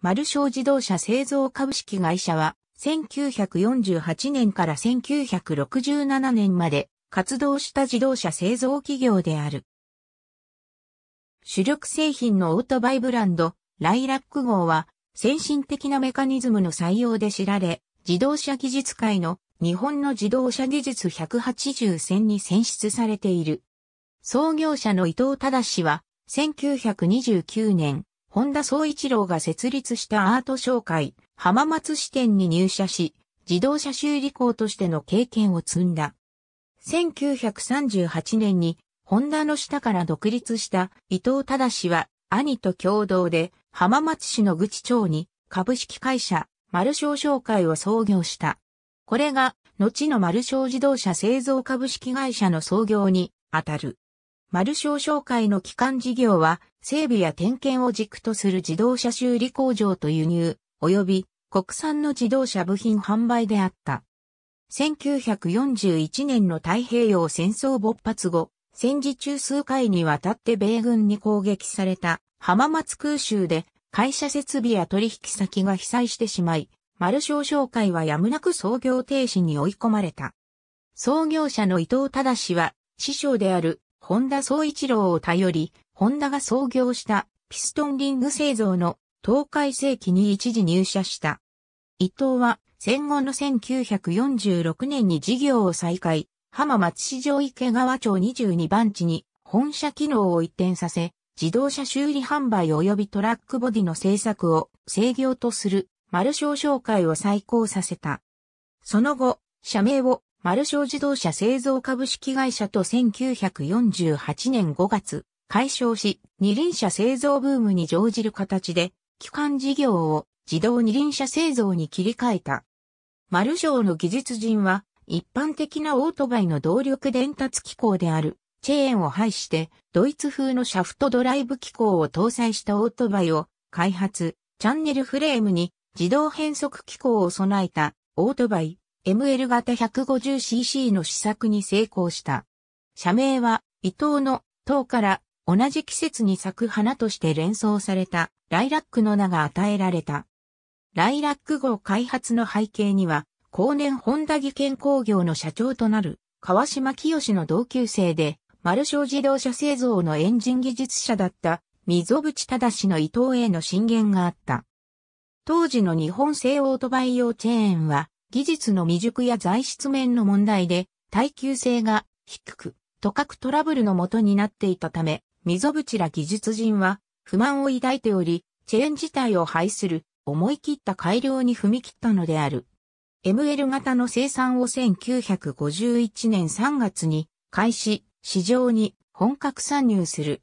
マルショー自動車製造株式会社は、1948年から1967年まで活動した自動車製造企業である。主力製品のオートバイブランド、ライラック号は、先進的なメカニズムの採用で知られ、自動車技術界の日本の自動車技術180選に選出されている。創業者の伊藤忠氏は、1929年、本田総一郎が設立したアート商会、浜松支店に入社し、自動車修理工としての経験を積んだ。1938年に、ホンダの下から独立した伊藤忠氏は、兄と共同で、浜松市の愚痴町に、株式会社、丸商商会を創業した。これが、後の丸商自動車製造株式会社の創業に、あたる。丸小商会の基幹事業は、整備や点検を軸とする自動車修理工場と輸入、及び国産の自動車部品販売であった。1941年の太平洋戦争勃発後、戦時中数回にわたって米軍に攻撃された浜松空襲で会社設備や取引先が被災してしまい、丸小商会はやむなく創業停止に追い込まれた。創業者の伊藤忠は師匠である本田総一郎を頼り、ホンダが創業したピストンリング製造の東海世紀に一時入社した。伊藤は戦後の1946年に事業を再開、浜松市場池川町22番地に本社機能を移転させ、自動車修理販売及びトラックボディの製作を制御とする丸小商会を再興させた。その後、社名をマルショー自動車製造株式会社と1948年5月、解消し、二輪車製造ブームに乗じる形で、機関事業を自動二輪車製造に切り替えた。マルショーの技術人は、一般的なオートバイの動力伝達機構である、チェーンを排して、ドイツ風のシャフトドライブ機構を搭載したオートバイを開発、チャンネルフレームに自動変速機構を備えたオートバイ、ML 型 150cc の試作に成功した。社名は、伊藤の塔から同じ季節に咲く花として連想されたライラックの名が与えられた。ライラック号開発の背景には、後年ホンダ技研工業の社長となる川島清の同級生で、丸小自動車製造のエンジン技術者だった溝淵正の伊藤への進言があった。当時の日本製オートバイ用チェーンは、技術の未熟や材質面の問題で耐久性が低く、とかくトラブルの元になっていたため、溝淵ら技術人は不満を抱いており、チェーン自体を廃する思い切った改良に踏み切ったのである。ML 型の生産を1951年3月に開始、市場に本格参入する。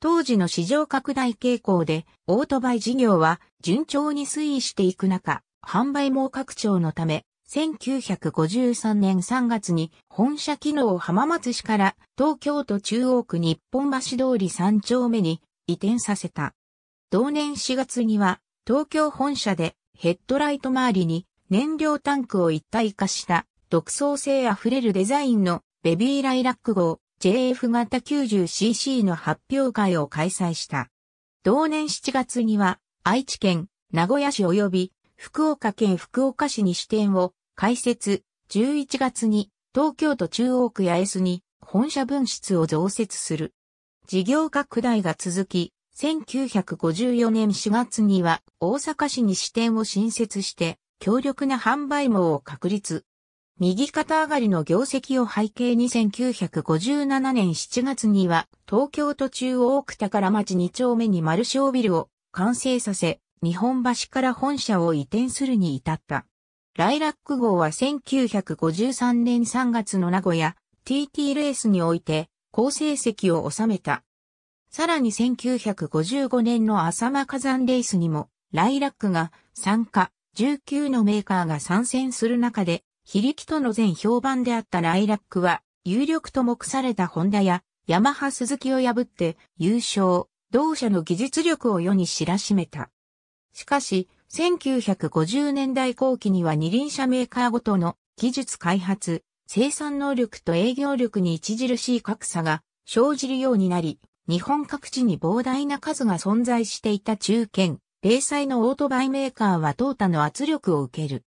当時の市場拡大傾向でオートバイ事業は順調に推移していく中、販売網拡張のため、1953年3月に本社機能を浜松市から東京都中央区日本橋通り3丁目に移転させた。同年4月には東京本社でヘッドライト周りに燃料タンクを一体化した独創性あふれるデザインのベビーライラック号 JF 型 90cc の発表会を開催した。同年7月には愛知県名古屋市及び福岡県福岡市に支店を開設、11月に東京都中央区八重洲に本社分室を増設する。事業拡大が続き、1954年4月には大阪市に支店を新設して強力な販売網を確立。右肩上がりの業績を背景に1957年7月には東京都中央区宝町2丁目に丸小ビルを完成させ、日本橋から本社を移転するに至った。ライラック号は1953年3月の名古屋 TT レースにおいて好成績を収めた。さらに1955年の浅間火山レースにもライラックが参加19のメーカーが参戦する中で、非力との全評判であったライラックは有力と目されたホンダやヤマハ鈴木を破って優勝、同社の技術力を世に知らしめた。しかし、1950年代後期には二輪車メーカーごとの技術開発、生産能力と営業力に著しい格差が生じるようになり、日本各地に膨大な数が存在していた中堅、零細のオートバイメーカーは淘汰の圧力を受ける。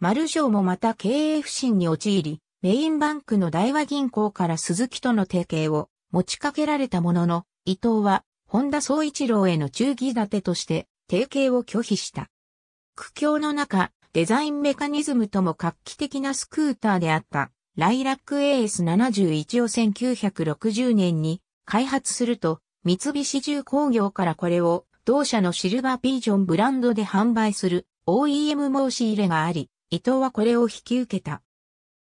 マルもまた経営不振に陥り、メインバンクの大和銀行から鈴木との提携を持ちかけられたものの、伊藤は、本田総一郎への忠義立てとして、提携を拒否した。苦境の中、デザインメカニズムとも画期的なスクーターであった、ライラック AS71 を1960年に開発すると、三菱重工業からこれを同社のシルバービージョンブランドで販売する OEM 申し入れがあり、伊藤はこれを引き受けた。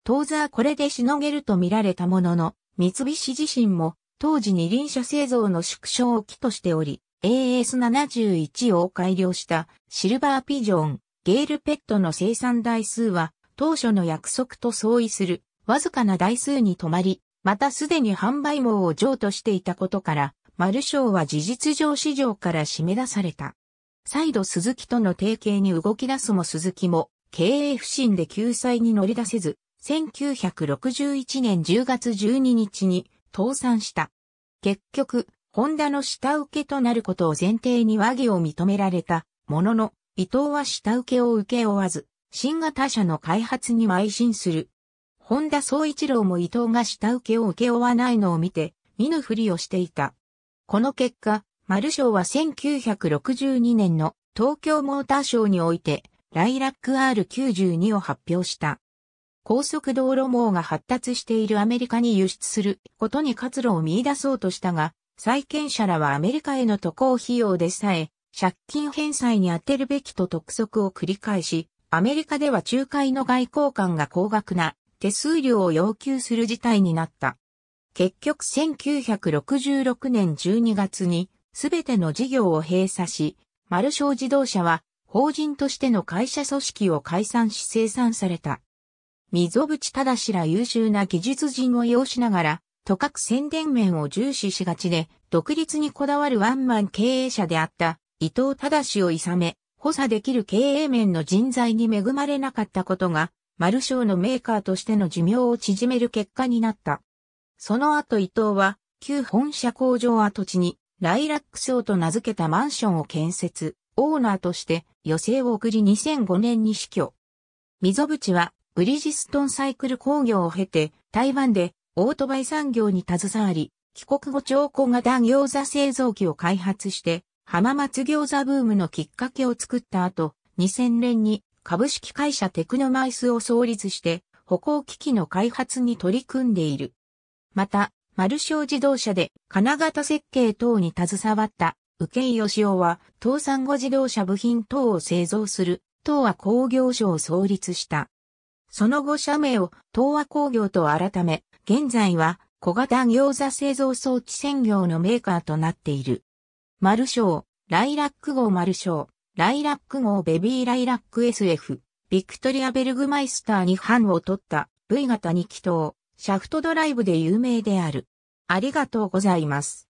当座これでしのげると見られたものの、三菱自身も当時二輪車製造の縮小を期としており、AS71 を改良したシルバーピジョン、ゲールペットの生産台数は当初の約束と相違するわずかな台数に止まり、またすでに販売網を譲渡していたことから、マルショーは事実上市場から締め出された。再度鈴木との提携に動き出すも鈴木も経営不振で救済に乗り出せず、1961年10月12日に倒産した。結局、ホンダの下請けとなることを前提に和議を認められたものの、伊藤は下請けを請け負わず、新型車の開発に邁進する。本田総一郎も伊藤が下請けを請け負わないのを見て、見ぬふりをしていた。この結果、マルショーは1962年の東京モーターショーにおいて、ライラック R92 を発表した。高速道路網が発達しているアメリカに輸出することに活路を見出そうとしたが、債権者らはアメリカへの渡航費用でさえ、借金返済に充てるべきと督促を繰り返し、アメリカでは仲介の外交官が高額な手数料を要求する事態になった。結局1966年12月にすべての事業を閉鎖し、マルショー自動車は法人としての会社組織を解散し生産された。溝淵正ら優秀な技術人を要しながら、とかく宣伝面を重視しがちで、独立にこだわるワンマン経営者であった伊藤忠をいさめ、補佐できる経営面の人材に恵まれなかったことが、マルショーのメーカーとしての寿命を縮める結果になった。その後伊藤は、旧本社工場跡地に、ライラックをと名付けたマンションを建設、オーナーとして余生を送り2005年に死去。溝淵は、ブリジストンサイクル工業を経て、台湾でオートバイ産業に携わり、帰国後超小型餃子製造機を開発して、浜松餃子ブームのきっかけを作った後、2000年に株式会社テクノマイスを創立して、歩行機器の開発に取り組んでいる。また、丸小自動車で金型設計等に携わった受井義雄は、東産後自動車部品等を製造する、東和工業所を創立した。その後社名を東和工業と改め、現在は小型餃子製造装置専業のメーカーとなっている。マルショー、ライラック号マルショー、ライラック号ベビーライラック SF、ビクトリアベルグマイスターに版を取った V 型2気筒、シャフトドライブで有名である。ありがとうございます。